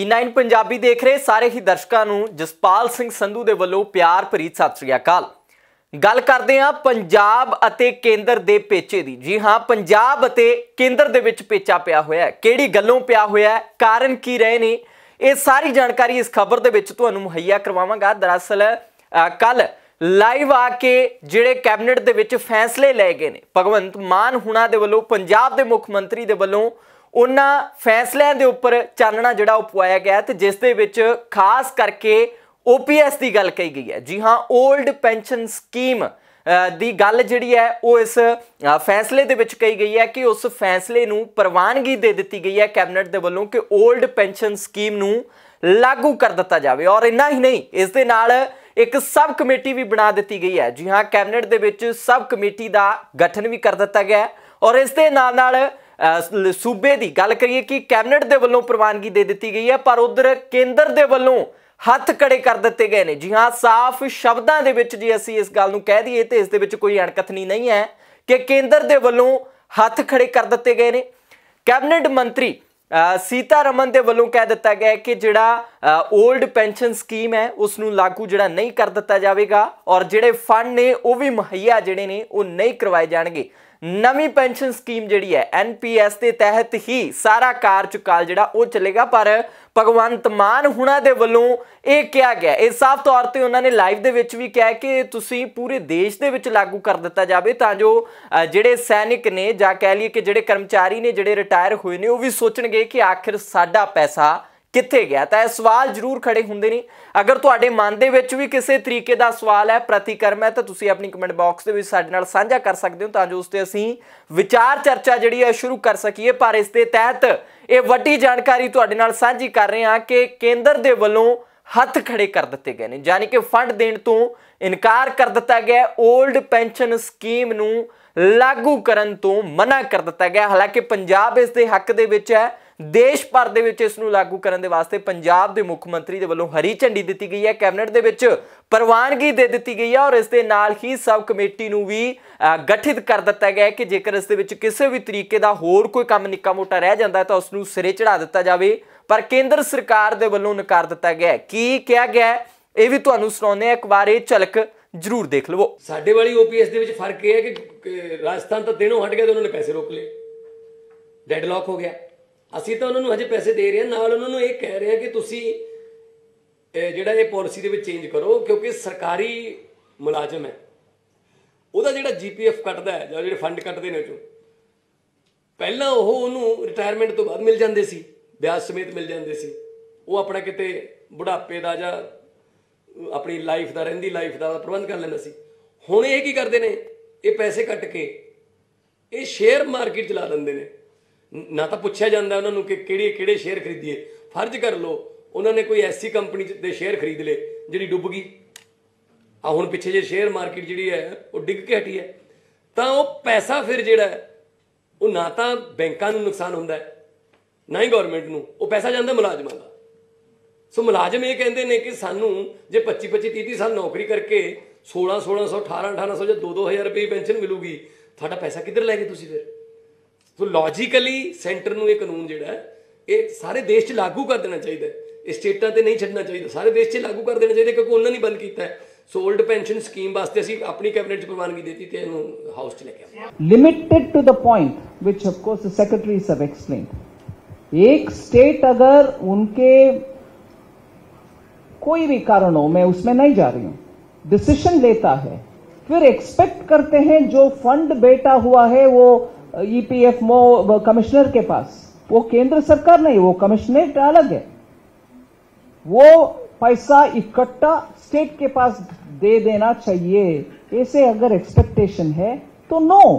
ਈ9 e Punjabi ਦੇਖ ਰਹੇ ਸਾਰੇ ਹੀ ਦਰਸ਼ਕਾਂ ਨੂੰ ਜਸਪਾਲ ਸਿੰਘ ਸੰਧੂ ਦੇ ਵੱਲੋਂ ਪਿਆਰ ਭਰੀ ਸਤਿ ਸ੍ਰੀ ਅਕਾਲ ਗੱਲ ਕਰਦੇ ਹਾਂ ਪੰਜਾਬ ਅਤੇ ਕੇਂਦਰ ਦੇ ਪੇਚੇ ਦੀ ਜੀ ਹਾਂ ਪੰਜਾਬ ਅਤੇ ਕੇਂਦਰ ਦੇ ਵਿੱਚ ਪੇਚਾ ਪਿਆ ਹੋਇਆ ਹੈ ਕਿਹੜੀ ਗੱਲੋਂ ਪਿਆ ਹੋਇਆ ਹੈ ਕਾਰਨ ਕੀ ਰਹੇ ਨੇ ਇਹ ਸਾਰੀ ਜਾਣਕਾਰੀ ਇਸ ਖਬਰ ਦੇ ਵਿੱਚ ਤੁਹਾਨੂੰ ਮੁਹੱਈਆ ਕਰਵਾਵਾਂਗਾ ਦਰਅਸਲ ਕੱਲ ਲਾਈਵ ਆ ਕੇ ਜਿਹੜੇ ਕੈਬਨਿਟ ਦੇ ਵਿੱਚ ਫੈਸਲੇ ਲਏ ਗਏ ਨੇ ਭਗਵੰਤ ਮਾਨ ਹੁਣਾ ਦੇ ਵੱਲੋਂ ਪੰਜਾਬ ਦੇ ਮੁੱਖ ਮੰਤਰੀ ਦੇ ਵੱਲੋਂ ਉਹਨਾਂ ਫੈਸਲਿਆਂ ਦੇ ਉੱਪਰ ਚਾਨਣਾ ਜਿਹੜਾ ਉਹ ਪੁਆਇਆ ਗਿਆ ਤੇ ਜਿਸ ਦੇ ਵਿੱਚ ਖਾਸ ਕਰਕੇ OPS ਦੀ ਗੱਲ ਕਹੀ ਗਈ ਹੈ ਜੀ ਹਾਂ 올ਡ ਪੈਨਸ਼ਨ ਸਕੀਮ ਦੀ ਗੱਲ ਜਿਹੜੀ ਹੈ ਉਹ ਇਸ ਫੈਸਲੇ ਦੇ ਵਿੱਚ ਕਹੀ ਗਈ ਹੈ ਕਿ ਉਸ ਫੈਸਲੇ ਨੂੰ ਪ੍ਰਵਾਨਗੀ ਦੇ ਦਿੱਤੀ ਗਈ ਹੈ ਕੈਬਨਿਟ ਦੇ ਵੱਲੋਂ ਕਿ 올ਡ ਪੈਨਸ਼ਨ ਸਕੀਮ ਨੂੰ ਲਾਗੂ ਕਰ ਦਿੱਤਾ ਜਾਵੇ ਔਰ ਇੰਨਾ ਹੀ ਨਹੀਂ ਇਸ ਦੇ ਨਾਲ ਇੱਕ ਸਬ ਕਮੇਟੀ ਵੀ ਬਣਾ ਦਿੱਤੀ ਗਈ ਹੈ ਜੀ ਹਾਂ ਕੈਬਨਿਟ ਦੇ ਵਿੱਚ ਸਬ ਕਮੇਟੀ ਦਾ ਗਠਨ ਵੀ ਕਰ ਦਿੱਤਾ ਗਿਆ ਔਰ ਇਸ ਦੇ ਨਾਲ ਨਾਲ ਸੂਬੇ ਦੀ ਗੱਲ ਕਰੀਏ ਕਿ ਕੈਬਨਿਟ ਦੇ ਵੱਲੋਂ ਪ੍ਰਵਾਨਗੀ ਦੇ ਦਿੱਤੀ ਗਈ ਹੈ ਪਰ ਉਧਰ ਕੇਂਦਰ ਦੇ ਵੱਲੋਂ ਹੱਥ ਕੜੇ ਕਰ ਦਿੱਤੇ ਗਏ ਨੇ ਜੀ ਹਾਂ ਸਾਫ਼ ਸ਼ਬਦਾਂ ਦੇ ਵਿੱਚ ਜੇ ਅਸੀਂ ਇਸ ਗੱਲ ਨੂੰ ਕਹਿ ਦਈਏ ਤੇ ਇਸ ਦੇ ਵਿੱਚ ਕੋਈ ਅਣਕਥਨੀ ਨਹੀਂ ਹੈ ਕਿ ਕੇਂਦਰ ਦੇ ਵੱਲੋਂ ਹੱਥ ਖੜੇ ਕਰ ਦਿੱਤੇ ਗਏ ਨੇ ਕੈਬਨਿਟ ਮੰਤਰੀ ਸੀਤਾਰਮਨ ਰਮਨ ਦੇ ਵੱਲੋਂ ਕਹਿ ਦਿੱਤਾ ਗਿਆ ਕਿ ਜਿਹੜਾ ਓਲਡ ਪੈਨਸ਼ਨ ਸਕੀਮ ਹੈ ਉਸ ਨੂੰ ਲਾਗੂ ਜਿਹੜਾ ਨਹੀਂ ਕਰ ਦਿੱਤਾ ਜਾਵੇਗਾ ਔਰ ਜਿਹੜੇ ਫੰਡ ਨੇ ਉਹ ਵੀ ਮਹਈਆ ਜਿਹੜੇ ਨੇ ਉਹ ਨਹੀਂ ਕਰਵਾਏ ਜਾਣਗੇ ਨਵੀਂ ਪੈਨਸ਼ਨ ਸਕੀਮ ਜਿਹੜੀ ਹੈ ਐਨਪੀਐਸ ਦੇ ਤਹਿਤ ਹੀ ਸਾਰਾ ਕਾਰਜਕਾਲ ਜਿਹੜਾ ਉਹ ਚੱਲੇਗਾ ਪਰ ਭਗਵੰਤ ਮਾਨ ਹੁਣਾਂ ਦੇ ਵੱਲੋਂ ਇਹ ਕਿਹਾ ਗਿਆ ਇਹ ਸਾਫ ਤੌਰ ਤੇ ਉਹਨਾਂ ਨੇ ਲਾਈਵ ਦੇ ਵਿੱਚ ਵੀ ਕਿਹਾ ਕਿ ਤੁਸੀਂ ਪੂਰੇ ਦੇਸ਼ ਦੇ ਵਿੱਚ ਲਾਗੂ ਕਰ ਦਿੱਤਾ ਜਾਵੇ ਤਾਂ ਜੋ ਜਿਹੜੇ ਸੈਨਿਕ ਨੇ ਜਾਂ ਕਹਿ ਲਈਏ ਕਿ ਜਿਹੜੇ ਕਰਮਚਾਰੀ ਨੇ ਜਿਹੜੇ ਰਿਟਾਇਰ ਹੋਏ ਨੇ ਉਹ ਵੀ ਸੋਚਣਗੇ ਕਿ ਆਖਿਰ ਸਾਡਾ ਪੈਸਾ ਕਿੱਥੇ ਗਿਆ ਤਾਂ ਇਹ ਸਵਾਲ ਜ਼ਰੂਰ ਖੜੇ ਹੁੰਦੇ ਨੇ ਅਗਰ ਤੁਹਾਡੇ ਮਨ ਦੇ ਵਿੱਚ ਵੀ ਕਿਸੇ ਤਰੀਕੇ ਦਾ ਸਵਾਲ ਹੈ ਪ੍ਰਤੀਕਰਮ ਹੈ ਤਾਂ ਤੁਸੀਂ ਆਪਣੀ ਕਮੈਂਟ ਬਾਕਸ ਦੇ ਵਿੱਚ ਸਾਡੇ ਨਾਲ ਸਾਂਝਾ ਕਰ ਸਕਦੇ ਹੋ ਤਾਂ ਜੋ ਉਸ ਤੇ ਅਸੀਂ ਵਿਚਾਰ ਚਰਚਾ ਜਿਹੜੀ ਹੈ ਸ਼ੁਰੂ ਕਰ ਸਕੀਏ ਪਰ ਇਸ ਦੇ ਤਹਿਤ ਇਹ ਵੱਡੀ ਜਾਣਕਾਰੀ ਤੁਹਾਡੇ ਨਾਲ ਸਾਂਝੀ ਕਰ ਰਹੇ ਹਾਂ ਕਿ ਕੇਂਦਰ ਦੇ ਵੱਲੋਂ ਹੱਥ ਖੜੇ ਕਰ ਦਿੱਤੇ ਗਏ ਨੇ ਯਾਨੀ ਕਿ ਫੰਡ ਦੇਣ ਤੋਂ ਇਨਕਾਰ ਕਰ ਦਿੱਤਾ ਗਿਆ 올ਡ ਪੈਨਸ਼ਨ ਸਕੀਮ ਨੂੰ ਲਾਗੂ ਕਰਨ ਤੋਂ ਮਨਾ ਕਰ ਦਿੱਤਾ ਗਿਆ ਹਾਲਾਂਕਿ ਪੰਜਾਬ ਇਸ ਦੇ ਹੱਕ ਦੇ ਵਿੱਚ ਹੈ ਦੇਸ਼ ਭਰ ਦੇ ਵਿੱਚ ਇਸ ਨੂੰ ਲਾਗੂ ਕਰਨ ਦੇ ਵਾਸਤੇ ਪੰਜਾਬ ਦੇ ਮੁੱਖ ਮੰਤਰੀ ਦੇ ਵੱਲੋਂ ਹਰੀ ਝੰਡੀ ਦਿੱਤੀ ਗਈ ਹੈ ਕੈਬਨਿਟ ਦੇ ਵਿੱਚ ਪ੍ਰਵਾਨਗੀ ਦੇ ਦਿੱਤੀ ਗਈ ਹੈ ਔਰ ਇਸ ਦੇ ਨਾਲ ਹੀ ਸਬ ਕਮੇਟੀ ਨੂੰ ਵੀ ਗਠਿਤ ਕਰ ਦਿੱਤਾ ਗਿਆ ਹੈ ਕਿ ਜੇਕਰ ਇਸ ਦੇ ਵਿੱਚ ਕਿਸੇ ਵੀ ਤਰੀਕੇ ਦਾ ਹੋਰ ਕੋਈ ਕੰਮ ਨਿੱਕਾ ਮੋਟਾ ਰਹਿ ਜਾਂਦਾ ਹੈ ਤਾਂ ਉਸ ਨੂੰ ਸਿਰੇ ਚੜਾ ਦਿੱਤਾ ਜਾਵੇ ਪਰ ਕੇਂਦਰ ਸਰਕਾਰ ਦੇ ਵੱਲੋਂ ਨਕਾਰ ਦਿੱਤਾ ਗਿਆ ਕੀ ਕਿਹਾ ਗਿਆ ਇਹ ਵੀ ਤੁਹਾਨੂੰ ਸੁਣਾਉਂਦੇ ਆ ਇੱਕ ਵਾਰ ਇਹ ਝਲਕ ਜ਼ਰੂਰ ਦੇਖ ਲਵੋ ਸਾਡੇ ਵਾਲੀ ਓਪੀਐਸ ਦੇ ਵਿੱਚ ਫਰਕ ਇਹ ਹੈ ਕਿ ਰਾਜਸਥਾਨ ਤਾਂ ਦਿਨੋਂ ਹਟ ਗਿਆ ਤੇ ਉਹਨਾਂ ਨੇ ਪੈਸੇ ਰੋਕ ਲਏ ਡੈਡਲੌਕ ਹੋ ਗਿਆ ਅਸੀਂ ਤਾਂ ਉਹਨਾਂ ਨੂੰ ਹਜੇ ਪੈਸੇ ਦੇ ਰਹੇ ਹਾਂ ਨਾਲ ਉਹਨਾਂ ਨੂੰ ਇਹ ਕਹਿ ਰਹੇ ਹਾਂ ਕਿ ਤੁਸੀਂ ਜਿਹੜਾ ਇਹ ਪਾਲਿਸੀ ਦੇ ਵਿੱਚ ਚੇਂਜ ਕਰੋ ਕਿਉਂਕਿ ਸਰਕਾਰੀ ਮੁਲਾਜ਼ਮ ਹੈ ਉਹਦਾ ਜਿਹੜਾ ਜੀਪੀਐਫ ਕੱਟਦਾ ਹੈ ਜਾਂ ਜਿਹੜੇ ਫੰਡ ਕੱਟਦੇ ਨੇ ਉਹ ਪਹਿਲਾਂ ਉਹ ਉਹਨੂੰ ਰਿਟਾਇਰਮੈਂਟ ਤੋਂ ਬਾਅਦ ਮਿਲ ਜਾਂਦੇ ਸੀ ਵਿਆਜ ਸਮੇਤ ਮਿਲ ਜਾਂਦੇ ਸੀ ਉਹ ਆਪਣਾ ਕਿਤੇ ਬੁਢਾਪੇ ਦਾ ਜਾਂ ਆਪਣੀ ਲਾਈਫ ਦਾ ਰਹਿੰਦੀ ਲਾਈਫ ਦਾ ਪ੍ਰਬੰਧ ਕਰ ਲੈਂਦਾ ਸੀ ਹੁਣ ਇਹ ਕੀ ਕਰਦੇ ਨੇ ਇਹ ਪੈਸੇ ਕੱਟ ਕੇ ਇਹ ਸ਼ੇਅਰ ਮਾਰਕੀਟ ਚ ਲਾ ਲੈਂਦੇ ਨੇ ਨਾ ਤਾਂ ਪੁੱਛਿਆ ਜਾਂਦਾ ਉਹਨਾਂ ਨੂੰ ਕਿ ਕਿਹੜੇ ਕਿਹੜੇ ਸ਼ੇਅਰ ਖਰੀਦੀਏ ਫਰਜ਼ ਕਰ ਲਓ ਉਹਨਾਂ ਨੇ ਕੋਈ ਐਸੀ ਕੰਪਨੀ ਦੇ ਸ਼ੇਅਰ ਖਰੀਦ ਲਏ ਜਿਹੜੀ ਡੁੱਬ ਗਈ ਆ ਹੁਣ ਪਿੱਛੇ ਜੇ ਸ਼ੇਅਰ ਮਾਰਕੀਟ ਜਿਹੜੀ ਹੈ ਉਹ ਡਿੱਗ ਕੇ ਹਟੀ ਹੈ ਤਾਂ ਉਹ ਪੈਸਾ ਫਿਰ ਜਿਹੜਾ ਉਹ ਨਾ ਤਾਂ ਬੈਂਕਾਂ ਨੂੰ ਨੁਕਸਾਨ ਹੁੰਦਾ ਹੈ ਨਾ ਹੀ ਗਵਰਨਮੈਂਟ ਨੂੰ ਉਹ ਪੈਸਾ ਜਾਂਦਾ ਮੁਲਾਜ਼ਮਾਂ ਦਾ ਸੋ ਮੁਲਾਜ਼ਮ ਇਹ ਕਹਿੰਦੇ ਨੇ ਕਿ ਸਾਨੂੰ ਜੇ 25 25 30 30 ਸਾਲ ਨੌਕਰੀ ਕਰਕੇ 16 1600 18 1800 ਜਾਂ 2 2000 ਰੁਪਏ ਪੈਨਸ਼ਨ ਮਿਲੂਗੀ ਤੁਹਾਡਾ ਪੈਸਾ ਕਿੱਧਰ ਲੈ ਗਏ ਤੁਸੀਂ ਫਿਰ ਸੋ ਲੌਜੀਕਲੀ ਸੈਂਟਰ ਨੂੰ ਇਹ ਕਾਨੂੰਨ ਜਿਹੜਾ ਇਹ ਸਾਰੇ ਦੇਸ਼ 'ਚ ਲਾਗੂ ਕਰ ਦੇਣਾ ਚਾਹੀਦਾ ਇਹ ਸਟੇਟਾਂ ਤੇ ਨਹੀਂ ਛੱਡਣਾ ਚਾਹੀਦਾ ਸਾਰੇ ਦੇਸ਼ 'ਚ ਲਾਗੂ ਕਰ ਦੇਣਾ ਚਾਹੀਦਾ ਕਿਉਂਕਿ ਉਹਨਾਂ ਨੇ ਬੰਦ ਕੀਤਾ ਹੈ ਸੋ 올ਡ ਪੈਨਸ਼ਨ ਸਕੀਮ ਵਾਸਤੇ ਅਸੀਂ ਆਪਣੀ ਕੈਬਨਿਟ 'ਚ ਪ੍ਰਵਾਨਗੀ ਦਿੱਤੀ ਤੇ ਇਹਨੂੰ ਹਾਊਸ 'ਚ ਲੈ ਕੇ ਆਇਆ ਲਿਮਿਟਡ ਟੂ ਦ ਪੁਆਇੰਟ ਵਿਚ ਆਫ ਕੋਰਸ ਦ ਸੈਕਟਰੀ ਸਬ एक्सप्लेन एक स्टेट अगर उनके कोई भी कारण हो मैं उसमें नहीं जा रही हूं डिसीशन लेता है फिर एक्सपेक्ट करते हैं जो फंड बेटा हुआ है वो ईपीएफओ e कमिश्नर के पास वो केंद्र सरकार नहीं वो कमिश्नरेट अलग है वो पैसा इकट्ठा स्टेट के पास दे देना चाहिए ऐसे अगर एक्सपेक्टेशन है तो नो